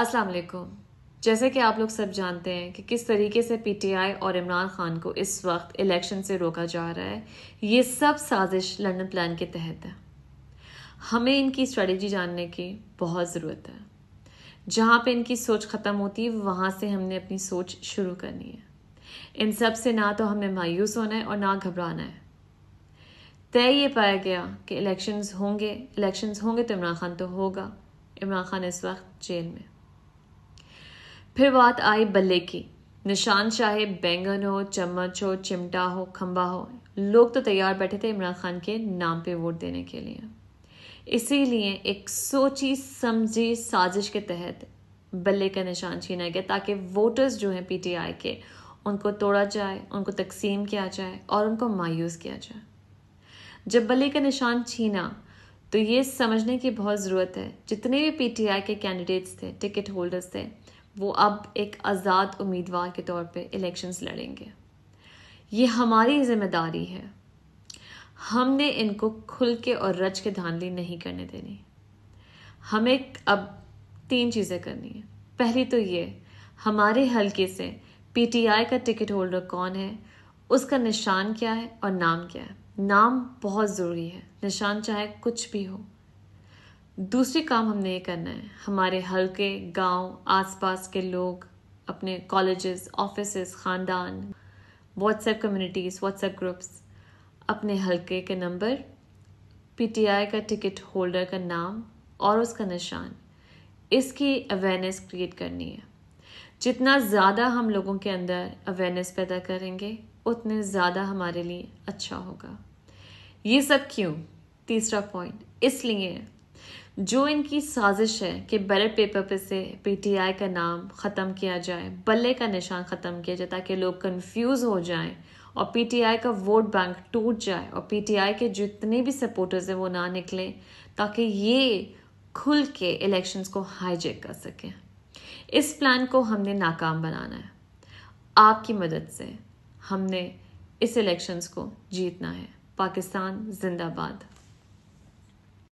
अस्सलाम वालेकुम जैसे कि आप लोग सब जानते हैं कि किस तरीके से पीटीआई और इमरान खान को इस वक्त इलेक्शन से रोका जा रहा है ये सब साजिश लंदन प्लान के तहत है हमें इनकी स्ट्रेटजी जानने की बहुत ज़रूरत है जहाँ पे इनकी सोच ख़त्म होती है वहाँ से हमने अपनी सोच शुरू करनी है इन सब से ना तो हमें मायूस होना है और ना घबराना है तय ये पाया गया कि इलेक्शंस होंगे इलेक्शंस होंगे तो इमरान खान तो होगा इमरान खान इस वक्त जेल में फिर बात आई बल्ले की निशान चाहे बैंगन हो चम्मच हो चिमटा हो खम्बा हो लोग तो तैयार बैठे थे इमरान खान के नाम पे वोट देने के लिए इसीलिए एक सोची समझी साजिश के तहत बल्ले का निशान छीना गया ताकि वोटर्स जो हैं पीटीआई के उनको तोड़ा जाए उनको तकसीम किया जाए और उनको मायूस किया जाए जब बल्ले का निशान छीना तो ये समझने की बहुत ज़रूरत है जितने भी पीटीआई के कैंडिडेट्स थे टिकट होल्डर्स थे वो अब एक आज़ाद उम्मीदवार के तौर पे इलेक्शंस लड़ेंगे ये हमारी जिम्मेदारी है हमने इनको खुल के और रच के धांधली नहीं करने देनी हमें अब तीन चीज़ें करनी है पहली तो ये हमारे हलके से पीटीआई का टिकट होल्डर कौन है उसका निशान क्या है और नाम क्या है नाम बहुत ज़रूरी है निशान चाहे कुछ भी हो दूसरी काम हमने ये करना है हमारे हल्के गांव आसपास के लोग अपने कॉलेजेस ऑफिस ख़ानदान व्हाट्सएप कम्युनिटीज़ व्हाट्सएप ग्रुप्स अपने हल्के के नंबर पीटीआई का टिकट होल्डर का नाम और उसका निशान इसकी अवेयरनेस क्रिएट करनी है जितना ज़्यादा हम लोगों के अंदर अवेयरनेस पैदा करेंगे उतने ज़्यादा हमारे लिए अच्छा होगा ये सब क्यों तीसरा पॉइंट इसलिए जो इनकी साजिश है कि बैलेट पेपर पे से पीटीआई का नाम ख़त्म किया जाए बल्ले का निशान ख़त्म किया जाए ताकि लोग कंफ्यूज हो जाएं और पीटीआई का वोट बैंक टूट जाए और पीटीआई के जितने भी सपोर्टर्स हैं वो ना निकलें ताकि ये खुल के इलेक्शंस को हाईजेक कर सकें इस प्लान को हमने नाकाम बनाना है आपकी मदद से हमने इस इलेक्शंस को जीतना है पाकिस्तान जिंदाबाद